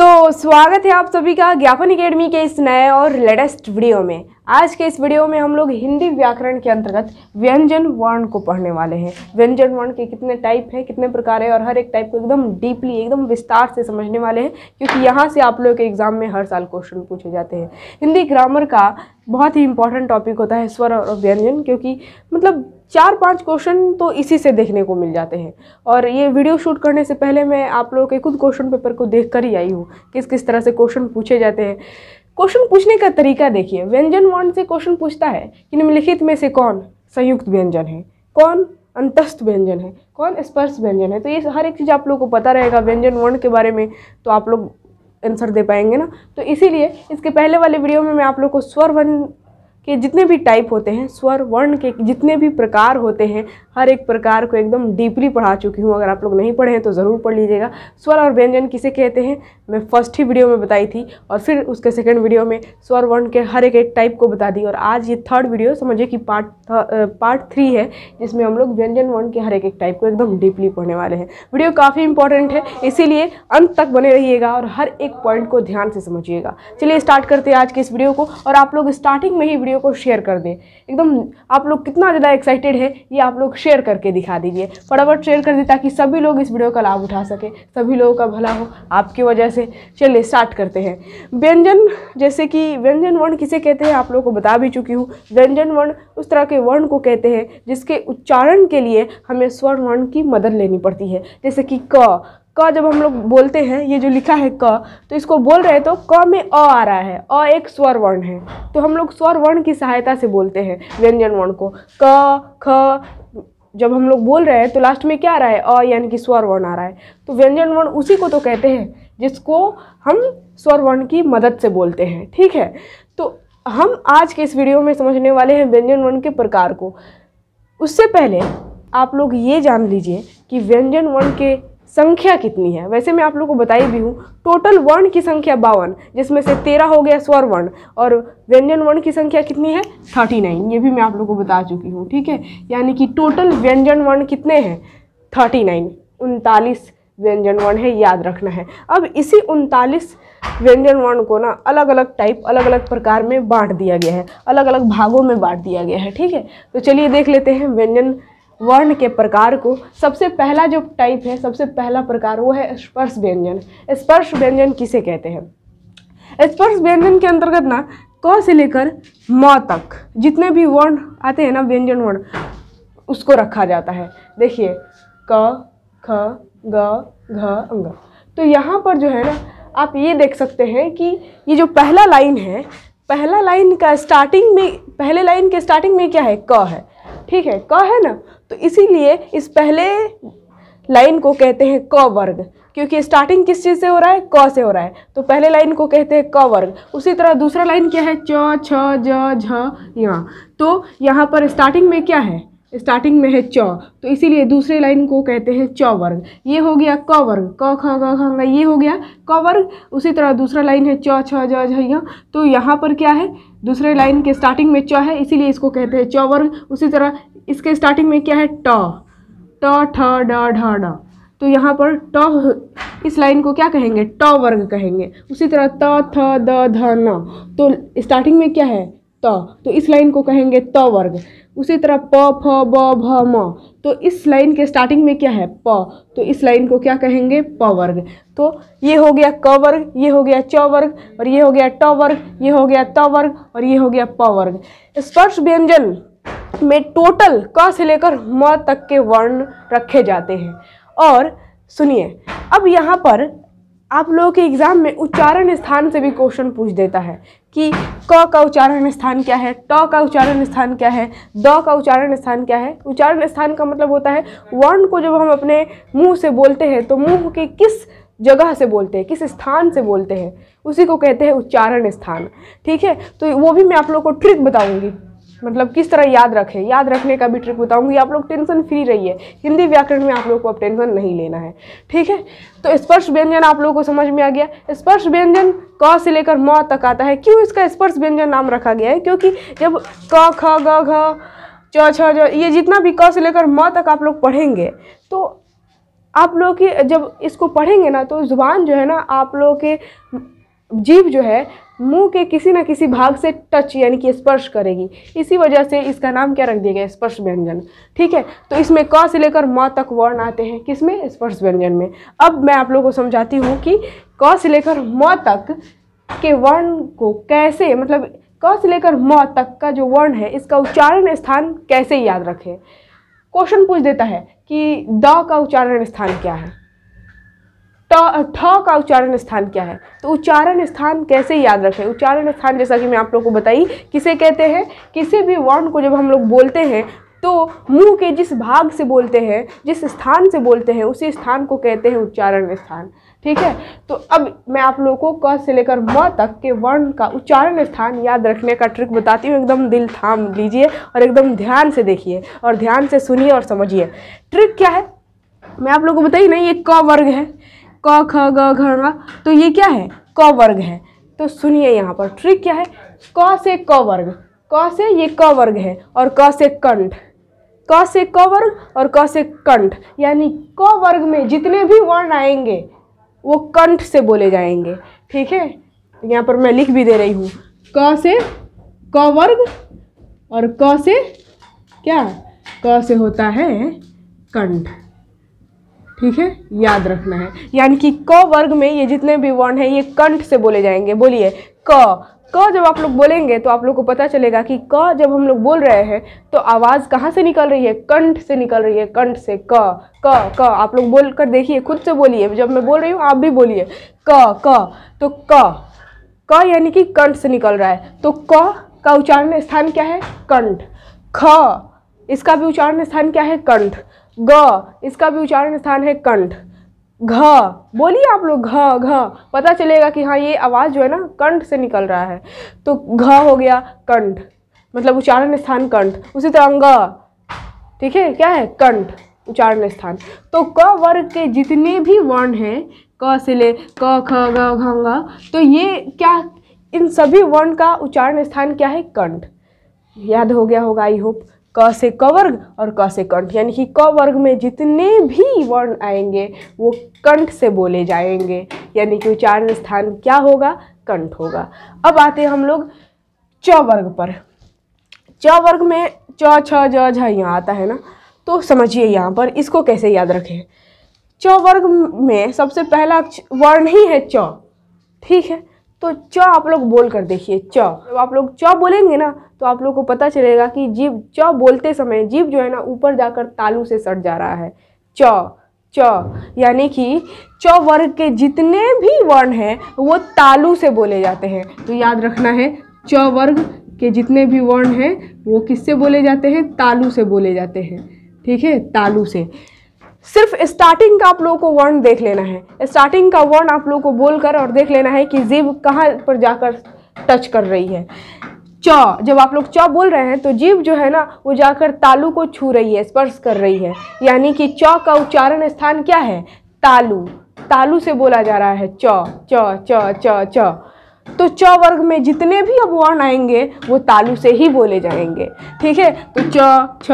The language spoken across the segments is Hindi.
तो स्वागत है आप सभी का ज्ञापन अकेडमी के इस नए और लेटेस्ट वीडियो में आज के इस वीडियो में हम लोग हिंदी व्याकरण के अंतर्गत व्यंजन वर्ण को पढ़ने वाले हैं व्यंजन वर्ण के कितने टाइप हैं कितने प्रकार है और हर एक टाइप को एकदम डीपली एकदम विस्तार से समझने वाले हैं क्योंकि यहाँ से आप लोगों के एग्जाम में हर साल क्वेश्चन पूछे जाते हैं हिंदी ग्रामर का बहुत ही इंपॉर्टेंट टॉपिक होता है स्वर और व्यंजन क्योंकि मतलब चार पांच क्वेश्चन तो इसी से देखने को मिल जाते हैं और ये वीडियो शूट करने से पहले मैं आप लोगों के खुद क्वेश्चन पेपर को देख कर ही आई हूँ किस किस तरह से क्वेश्चन पूछे जाते हैं क्वेश्चन पूछने का तरीका देखिए व्यंजन वर्ण से क्वेश्चन पूछता है कि निम्नलिखित में से कौन संयुक्त व्यंजन है कौन अंतस्थ व्यंजन है कौन स्पर्श व्यंजन है तो ये हर एक चीज़ आप लोग को पता रहेगा व्यंजन वर्ण के बारे में तो आप लोग आंसर दे पाएंगे ना तो इसीलिए इसके पहले वाले वीडियो में मैं आप लोग को स्वर वर्ण के जितने भी टाइप होते हैं स्वर वर्ण के जितने भी प्रकार होते हैं हर एक प्रकार को एकदम डीपली पढ़ा चुकी हूँ अगर आप लोग नहीं पढ़े हैं तो ज़रूर पढ़ लीजिएगा स्वर और व्यंजन किसे कहते हैं मैं फर्स्ट ही वीडियो में बताई थी और फिर उसके सेकेंड वीडियो में स्वर वर्ण के हर एक एक टाइप को बता दी और आज ये थर्ड वीडियो समझिए कि पार्ट पार्ट थ्री है जिसमें हम लोग व्यंजन वर्ण के हर एक एक टाइप को एकदम डीपली पढ़ने वाले हैं वीडियो काफ़ी इंपॉर्टेंट है इसीलिए अंत तक बने रहिएगा और हर एक पॉइंट को ध्यान से समझिएगा चलिए स्टार्ट करते हैं आज के इस वीडियो को और आप लोग स्टार्टिंग में ही वीडियो को शेयर कर दें एकदम आप लोग कितना ज़्यादा एक्साइटेड है ये आप लोग शेयर करके दिखा दीजिए फटाफट शेयर कर दें ताकि सभी लोग इस वीडियो का लाभ उठा सकें सभी लोगों का भला हो आपकी वजह से चलिए स्टार्ट करते हैं व्यंजन जैसे कि व्यंजन वर्ण किसे कहते हैं आप लोग को बता भी चुकी हूँ व्यंजन वर्ण उस तरह के वर्ण को कहते हैं जिसके उच्चारण के लिए हमें स्वर वर्ण की मदद लेनी पड़ती है जैसे कि क क जब हम लोग बोलते हैं ये जो लिखा है क तो इसको बोल रहे तो क में अ आ रहा है अ एक स्वर वर्ण है तो हम लोग स्वर वर्ण की सहायता से बोलते हैं व्यंजन वर्ण को क ख जब हम लोग बोल रहे हैं तो लास्ट में क्या आ रहा है अ यानी कि स्वर वर्ण आ रहा है तो व्यंजन वर्ण उसी को तो कहते हैं जिसको हम स्वर वर्ण की मदद से बोलते हैं ठीक है तो हम आज के इस वीडियो में समझने वाले हैं व्यंजन वर्ण के प्रकार को उससे पहले आप लोग ये जान लीजिए कि व्यंजन वर्ण के संख्या कितनी है वैसे मैं आप लोग को बताई भी हूँ टोटल वर्ण की संख्या बावन जिसमें से तेरह हो गया स्वर वर्ण और व्यंजन वर्ण की संख्या कितनी है थर्टी नाइन ये भी मैं आप लोग को बता चुकी हूँ ठीक है यानी कि टोटल व्यंजन वर्ण कितने हैं थर्टी नाइन उनतालीस व्यंजन वर्ण है याद रखना है अब इसी उनतालीस व्यंजन वर्ण को ना अलग अलग टाइप अलग अलग प्रकार में बांट दिया गया है अलग अलग भागों में बांट दिया गया है ठीक है तो चलिए देख लेते हैं व्यंजन वर्ण के प्रकार को सबसे पहला जो टाइप है सबसे पहला प्रकार वो है स्पर्श व्यंजन स्पर्श व्यंजन किसे कहते हैं स्पर्श व्यंजन के अंतर्गत ना क से लेकर म तक जितने भी वर्ण आते हैं ना व्यंजन वर्ण उसको रखा जाता है देखिए क ख ग घ अंग तो यहाँ पर जो है ना आप ये देख सकते हैं कि ये जो पहला लाइन है पहला लाइन का स्टार्टिंग में पहले लाइन के स्टार्टिंग में क्या है क है ठीक है क है ना तो इसीलिए इस पहले लाइन को कहते हैं क वर्ग क्योंकि स्टार्टिंग किस चीज़ से हो रहा है क से हो रहा है तो पहले लाइन को कहते हैं क वर्ग उसी तरह दूसरा लाइन क्या है च छ ज झ यहाँ तो यहाँ पर स्टार्टिंग में क्या है स्टार्टिंग में है च तो इसीलिए दूसरे लाइन को कहते हैं च वर्ग ये हो गया क वर्ग क ख ग ख ये हो गया क वर्ग उसी तरह दूसरा लाइन है च छ ज झ तो यहाँ पर क्या है दूसरे लाइन के स्टार्टिंग में च है इसीलिए इसको कहते हैं च वर्ग उसी तरह इसके स्टार्टिंग में क्या है ट ट ठ ड ढ ड तो यहाँ पर ट इस लाइन को क्या कहेंगे ट वर्ग कहेंगे उसी तरह त थ द ध न तो स्टार्टिंग में क्या है त तो इस लाइन को कहेंगे त वर्ग उसी तरह प फ ब भ म तो इस लाइन के स्टार्टिंग में क्या है प तो इस लाइन को क्या कहेंगे प वर्ग तो ये हो गया क वर्ग ये हो गया च वर्ग और ये हो गया ट वर्ग ये हो गया त वर्ग और ये हो गया प वर्ग स्पर्श व्यंजन में टोटल क से लेकर म तक के वर्ण रखे जाते हैं और सुनिए अब यहाँ पर आप लोगों के एग्ज़ाम में उच्चारण स्थान से भी क्वेश्चन पूछ देता है कि क का उच्चारण स्थान क्या है ट का उच्चारण स्थान क्या है द का उच्चारण स्थान क्या है उच्चारण स्थान का मतलब होता है वर्ण को जब हम अपने मुंह से बोलते हैं तो मुंह के किस जगह से बोलते हैं किस स्थान से बोलते हैं उसी को कहते हैं उच्चारण स्थान ठीक है तो वो भी मैं आप लोग को ट्रिक बताऊँगी मतलब किस तरह याद रखें याद रखने का भी ट्रिक बताऊंगी आप लोग टेंशन फ्री रहिए हिंदी व्याकरण में आप लोग को अब टेंशन नहीं लेना है ठीक है तो स्पर्श व्यंजन आप लोगों को समझ में आ गया स्पर्श व्यंजन क से लेकर म तक आता है क्यों इसका स्पर्श व्यंजन नाम रखा गया है क्योंकि जब क ख ग घ च छ ये जितना भी क से लेकर म तक आप लोग पढ़ेंगे तो आप लोग की जब इसको पढ़ेंगे ना तो ज़ुबान जो है ना आप लोग के जीव जो है मुंह के किसी न किसी भाग से टच यानी कि स्पर्श करेगी इसी वजह से इसका नाम क्या रख दिया गया स्पर्श व्यंजन ठीक है तो इसमें क से लेकर म तक वर्ण आते हैं किसमें स्पर्श व्यंजन में अब मैं आप लोगों को समझाती हूँ कि क से लेकर म तक के वर्ण को कैसे मतलब क से लेकर म तक का जो वर्ण है इसका उच्चारण स्थान कैसे याद रखें क्वेश्चन पूछ देता है कि द का उच्चारण स्थान क्या है ठ का उच्चारण स्थान क्या है तो उच्चारण स्थान कैसे याद रखें उच्चारण स्थान जैसा कि मैं आप लोग को बताई किसे कहते हैं किसी भी वर्ण को जब हम लोग बोलते हैं तो मुंह के जिस भाग से बोलते हैं जिस स्थान से बोलते हैं उसी स्थान को कहते हैं उच्चारण स्थान ठीक है तो अब मैं आप लोगों को क से लेकर म तक के वर्ण का उच्चारण स्थान याद रखने का ट्रिक बताती हूँ एकदम दिल थाम लीजिए और एकदम ध्यान से देखिए और ध्यान से सुनिए और समझिए ट्रिक क्या है मैं आप लोगों को बताइए नहीं ये क वर्ग है क ख ग घ तो ये क्या है क वर्ग है तो सुनिए यहाँ पर ट्रिक क्या है क से क वर्ग क से ये क वर्ग है और क से कंठ क से क वर्ग और क से कंठ यानी क वर्ग में जितने भी वर्ण आएंगे वो कंठ से बोले जाएंगे ठीक है तो यहाँ पर मैं लिख भी दे रही हूँ क से क वर्ग और क से क्या क से होता है कंठ ठीक है याद रखना है यानी कि क वर्ग में ये जितने भी वर्ण हैं ये कंठ से बोले जाएंगे बोलिए क क जब आप लोग बोलेंगे तो आप लोग को पता चलेगा कि क जब हम लोग बोल रहे हैं तो आवाज़ कहाँ से निकल रही है कंठ से निकल रही है कंठ से क क क आप लोग बोल कर देखिए खुद से बोलिए जब मैं बोल रही हूँ आप भी बोलिए क क तो क क यानी कि कंठ से निकल रहा है तो क का उच्चारण स्थान क्या है कंठ ख इसका भी उच्चारण स्थान क्या है कंठ ग इसका भी उच्चारण स्थान है कंठ घ बोलिए आप लोग घ घ पता चलेगा कि हाँ ये आवाज़ जो है ना कंठ से निकल रहा है तो घ हो गया कंठ मतलब उच्चारण स्थान कंठ उसी तरह ग ठीक है क्या है कंठ उच्चारण स्थान तो क वर्ग के जितने भी वर्ण हैं क से ले क ख ग घ तो ये क्या इन सभी वर्ण का उच्चारण स्थान क्या है कंठ याद हो गया होगा आई होप क से क वर्ग और क से कंठ यानी कि क वर्ग में जितने भी वर्ण आएंगे वो कंठ से बोले जाएंगे यानी कि उच्चारण स्थान क्या होगा कंठ होगा अब आते हैं हम लोग च वर्ग पर च वर्ग में च छ ज झ यहाँ आता है ना तो समझिए यहाँ पर इसको कैसे याद रखें च वर्ग में सबसे पहला वर्ण ही है च ठीक है तो च आप लोग बोल कर देखिए च जब आप लोग च बोलेंगे ना तो आप लोग को पता चलेगा कि जीव च बोलते समय जीव जो है ना ऊपर जाकर तालू से सट जा रहा है च च यानी कि च वर्ग के जितने भी वर्ण हैं वो तालू से बोले जाते हैं तो याद रखना है च वर्ग के जितने भी वर्ण हैं वो किससे बोले जाते हैं तालू से बोले जाते हैं ठीक है तालू से सिर्फ स्टार्टिंग का आप लोगों को वर्ण देख लेना है स्टार्टिंग का वर्ण आप लोगों को बोलकर और देख लेना है कि जीव कहाँ पर जाकर टच कर रही है चौ जब आप लोग चौ बोल रहे हैं तो जीव जो है ना वो जाकर तालू को छू रही है स्पर्श कर रही है यानी कि चौ का उच्चारण स्थान क्या है तालू तालू से बोला जा रहा है चौ चौ चौ चौ चौ तो च वर्ग में जितने भी अब वर्ण आएंगे वो तालु से ही बोले जाएंगे ठीक है तो च छ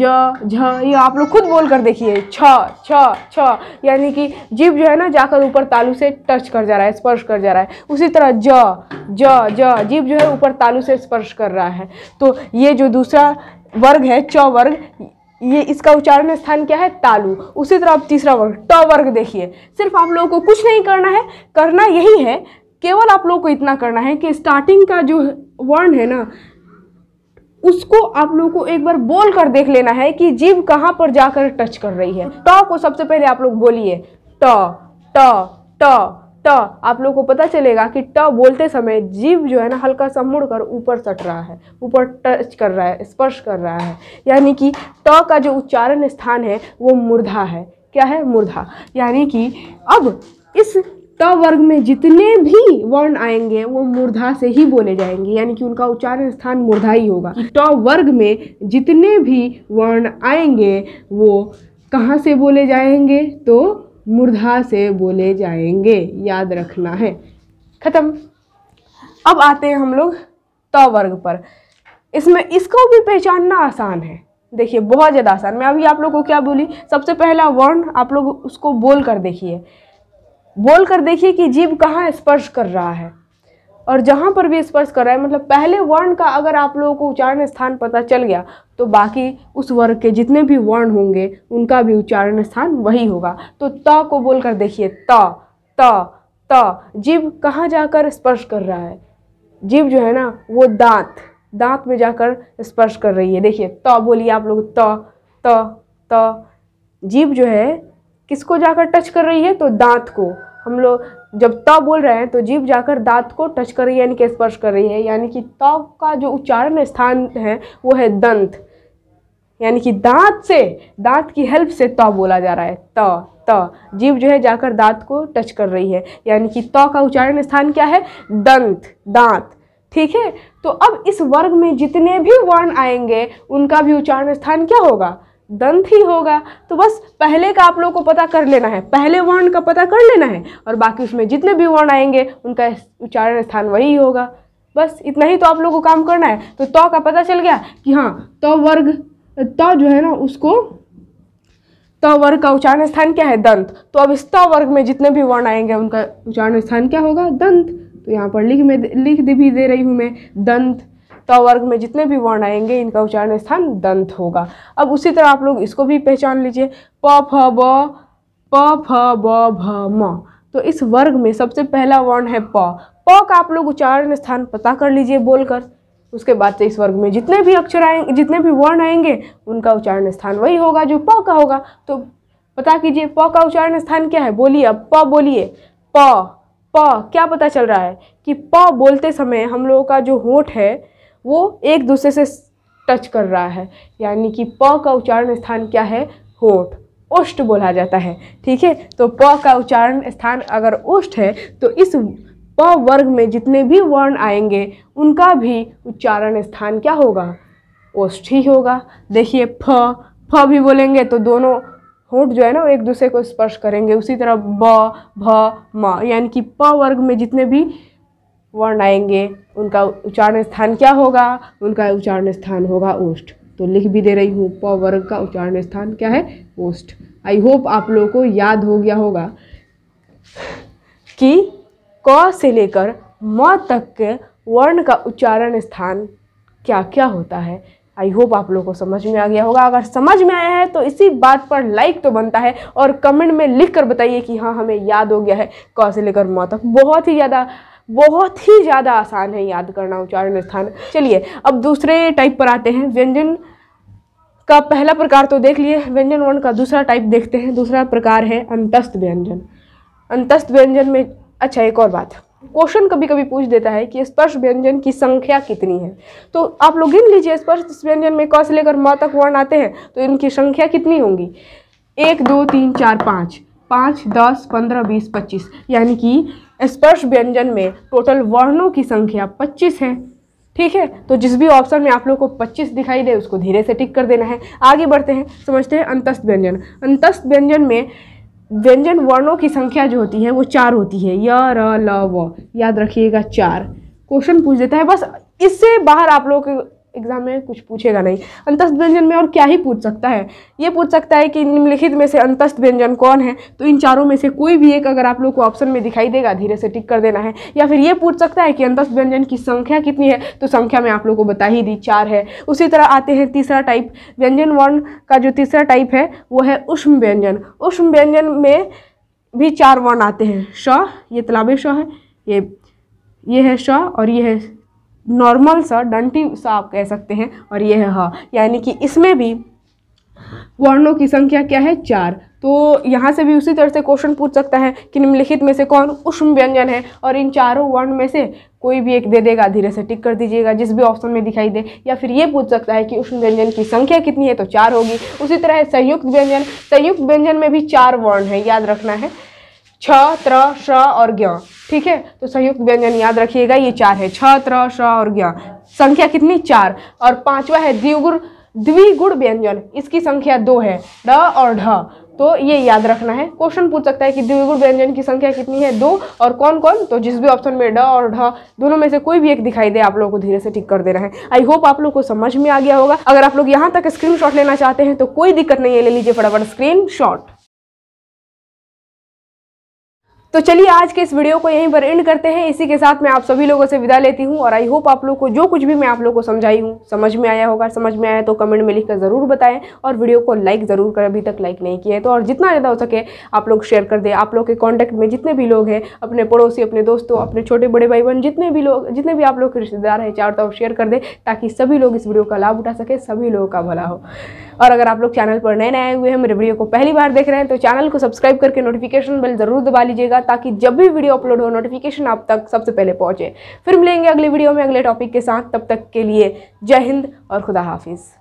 ज झ ये आप लोग खुद बोल कर देखिए छ छ छ यानी कि जीव जो है ना जाकर ऊपर तालु से टच कर जा रहा है स्पर्श कर जा रहा है उसी तरह ज ज ज जीव जो है ऊपर तालु से स्पर्श कर रहा है तो ये जो दूसरा वर्ग है च वर्ग ये इसका उच्चारण स्थान क्या है तालु उसी तरह आप तीसरा वर्ग ट वर्ग देखिए सिर्फ आप लोगों को कुछ नहीं करना है करना यही है केवल आप लोग को इतना करना है कि स्टार्टिंग का जो वर्ण है ना उसको आप लोग को एक बार बोल कर देख लेना है कि जीव कहाँ पर जाकर टच कर रही है ट को सबसे पहले आप लोग बोलिए ट ट ट ट आप लोग को पता चलेगा कि ट बोलते समय जीव जो है ना हल्का सा मुड़ कर ऊपर सट रहा है ऊपर टच कर रहा है स्पर्श कर रहा है यानी कि ट का जो उच्चारण स्थान है वो मुर्धा है क्या है मुर्धा यानी कि अब इस त वर्ग में जितने भी वर्ण आएंगे वो मूर्धा से ही बोले जाएंगे यानी कि उनका उच्चारण स्थान मूर्धा ही होगा ट वर्ग में जितने भी वर्ण आएंगे वो कहाँ से बोले जाएंगे तो मूर्धा से बोले जाएंगे याद रखना है ख़त्म अब आते हैं हम लोग त वर्ग पर इसमें इसको भी पहचानना आसान है देखिए बहुत ज़्यादा आसान मैं अभी आप लोग को क्या बोली सबसे पहला वर्ण आप लोग उसको बोल कर देखिए बोल कर देखिए कि जीव कहाँ स्पर्श कर रहा है और जहाँ पर भी स्पर्श कर रहा है मतलब पहले वर्ण का अगर आप लोगों को उच्चारण स्थान पता चल गया तो बाकी उस वर्ग के जितने भी वर्ण होंगे उनका भी उच्चारण स्थान वही होगा तो त को बोलकर देखिए त त त जीव कहाँ जाकर स्पर्श कर रहा है जीव जो है ना वो दांत दांत में जाकर स्पर्श कर रही है देखिए त बोलिए आप लोग त त त जीव जो है किसको जाकर टच कर रही है तो दांत को हम लोग जब त बोल रहे हैं तो जीभ जाकर दांत को टच कर रही है यानी कि स्पर्श कर रही है यानी कि त का जो उच्चारण स्थान है वो है दंत यानी कि दांत से दांत की हेल्प से त बोला जा रहा है त त जीव जो है जाकर दांत को टच कर रही है यानी कि त का उच्चारण स्थान क्या है दंत दांत ठीक है तो अब इस वर्ग में जितने भी वर्ण आएंगे उनका भी उच्चारण स्थान क्या होगा दंत ही होगा तो बस पहले का आप लोगों को पता कर लेना है पहले वर्ण का पता कर लेना है और बाकी उसमें जितने भी वर्ण आएंगे उनका उच्चारण स्थान वही होगा बस इतना ही तो आप लोगों को काम करना है तो त का पता चल गया कि हाँ तो वर्ग तो जो है ना उसको त वर्ग का उच्चारण स्थान क्या है दंत तो अब इस त वर्ग में जितने भी वर्ण आएंगे उनका उच्चारण स्थान क्या होगा दंत तो यहाँ पर लिख में लिख भी दे रही हूँ मैं दंत तो वर्ग में जितने भी वर्ण आएंगे इनका उच्चारण स्थान दंत होगा अब उसी तरह आप लोग इसको भी पहचान लीजिए प फ ब प फ ब भ म तो इस वर्ग में सबसे पहला वर्ण है प प का आप लोग उच्चारण स्थान पता कर लीजिए बोलकर उसके बाद से इस वर्ग में जितने भी अक्षर आएंगे जितने भी वर्ण आएंगे उनका उच्चारण स्थान वही होगा जो प का होगा तो पता कीजिए प का उच्चारण स्थान क्या है बोलिए अब प बोलिए प प क्या पता चल रहा है कि प बोलते समय हम लोगों का जो होठ है वो एक दूसरे से टच कर रहा है यानी कि प का उच्चारण स्थान क्या है होठ ओष्ठ बोला जाता है ठीक है तो प का उच्चारण स्थान अगर उष्ट है तो इस प वर्ग में जितने भी वर्ण आएंगे उनका भी उच्चारण स्थान क्या होगा ओष्ठ ही होगा देखिए फ फ भी बोलेंगे तो दोनों होठ जो है ना वो एक दूसरे को स्पर्श करेंगे उसी तरह ब भ म यानी कि प वर्ग में जितने भी वर्ण आएंगे उनका उच्चारण स्थान क्या होगा उनका उच्चारण स्थान होगा ओष्ठ तो लिख भी दे रही हूँ प वर्ग का उच्चारण स्थान क्या है ओष्ठ आई होप आप लोगों को याद हो गया होगा कि क से लेकर म तक के वर्ण का उच्चारण स्थान क्या क्या होता है आई होप आप लोगों को समझ में आ गया होगा अगर समझ में आया है तो इसी बात पर लाइक तो बनता है और कमेंट में लिख कर बताइए कि हाँ हमें याद हो गया है क से लेकर म तक बहुत ही ज़्यादा बहुत ही ज़्यादा आसान है याद करना उच्चारण स्थान चलिए अब दूसरे टाइप पर आते हैं व्यंजन का पहला प्रकार तो देख लिए व्यंजन वर्ण का दूसरा टाइप देखते हैं दूसरा प्रकार है अंतस्थ व्यंजन अंतस्थ व्यंजन में अच्छा एक और बात क्वेश्चन कभी कभी पूछ देता है कि स्पर्श व्यंजन की संख्या कितनी है तो आप लोग गिन लीजिए स्पर्श व्यंजन में क से लेकर म तक वर्ण आते हैं तो इनकी संख्या कितनी होंगी एक दो तीन चार पाँच पाँच दस पंद्रह बीस पच्चीस यानी कि स्पर्श व्यंजन में टोटल वर्णों की संख्या पच्चीस है ठीक है तो जिस भी ऑप्शन में आप लोग को 25 दिखाई दे उसको धीरे से टिक कर देना है आगे बढ़ते हैं समझते हैं अंतस्थ व्यंजन अंतस्थ व्यंजन में व्यंजन वर्णों की संख्या जो होती है वो चार होती है य र ल व याद रखिएगा चार क्वेश्चन पूछ देता है बस इससे बाहर आप लोग एग्जाम में कुछ पूछेगा नहीं अंतस्थ व्यंजन में और क्या ही पूछ सकता है ये पूछ सकता है कि निम्नलिखित में से अंतस्थ व्यंजन कौन है तो इन चारों में से कोई भी एक अगर आप लोग को ऑप्शन में दिखाई देगा धीरे से टिक कर देना है या फिर ये पूछ सकता है कि अंतस्थ व्यंजन की संख्या कितनी है तो संख्या में आप लोग को बता ही दी चार है उसी तरह आते हैं तीसरा टाइप व्यंजन वर्ण का जो तीसरा टाइप है वो है उष्म व्यंजन उष्म व्यंजन में भी चार वर्ण आते हैं श ये तलाबे श है ये ये है श और ये है नॉर्मल सा डंटी सा आप कह सकते हैं और यह है ह यानी कि इसमें भी वर्णों की संख्या क्या है चार तो यहाँ से भी उसी तरह से क्वेश्चन पूछ सकता है कि निम्नलिखित में से कौन उष्म व्यंजन है और इन चारों वर्ण में से कोई भी एक दे देगा धीरे से टिक कर दीजिएगा जिस भी ऑप्शन में दिखाई दे या फिर ये पूछ सकता है कि उष्ण व्यंजन की संख्या कितनी है तो चार होगी उसी तरह संयुक्त व्यंजन संयुक्त व्यंजन में भी चार वर्ण है याद रखना है छ त्र श और ज्ञ ठीक है तो संयुक्त व्यंजन याद रखिएगा ये चार है छ त्र श और ज्ञ संख्या कितनी चार और पांचवा है द्विगुण द्विगुण व्यंजन इसकी संख्या दो है ड और ढ तो ये याद रखना है क्वेश्चन पूछ सकता है कि द्विगुण व्यंजन की संख्या कितनी है दो और कौन कौन तो जिस भी ऑप्शन में ड और ढ दोनों में से कोई भी एक दिखाई दे आप लोगों को धीरे से ठीक कर दे रहे हैं आई होप आप लोग को समझ में आ गया होगा अगर आप लोग यहाँ तक स्क्रीन लेना चाहते हैं तो कोई दिक्कत नहीं है ले लीजिए फटाफट स्क्रीन तो चलिए आज के इस वीडियो को यहीं पर एंड करते हैं इसी के साथ मैं आप सभी लोगों से विदा लेती हूँ और आई होप आप लोग को जो कुछ भी मैं आप लोगों को समझाई हूँ समझ में आया होगा समझ में आया तो कमेंट में लिखकर ज़रूर बताएं और वीडियो को लाइक ज़रूर करें अभी तक लाइक नहीं किया है तो और जितना ज़्यादा हो सके आप लोग शेयर कर दें आप लोग के कॉन्टैक्ट में जितने भी लोग हैं अपने पड़ोसी अपने दोस्तों अपने छोटे बड़े भाई बहन जितने भी लोग जितने भी आप लोग के रिश्तेदार हैं चारों तरफ शेयर कर दें ताकि सभी लोग इस वीडियो का लाभ उठा सके सभी लोगों का भला हो और अगर आप लोग चैनल पर नए नए हुए हैं मेरे वीडियो को पहली बार देख रहे हैं तो चैनल को सब्सक्राइब करके नोटिफिकेशन बिल ज़रूर दबा लीजिएगा होगा ताकि जब भी वीडियो अपलोड हो नोटिफिकेशन आप तक सबसे पहले पहुँचे फिर मिलेंगे अगले वीडियो में अगले टॉपिक के साथ तब तक के लिए जय हिंद और खुदा हाफिज़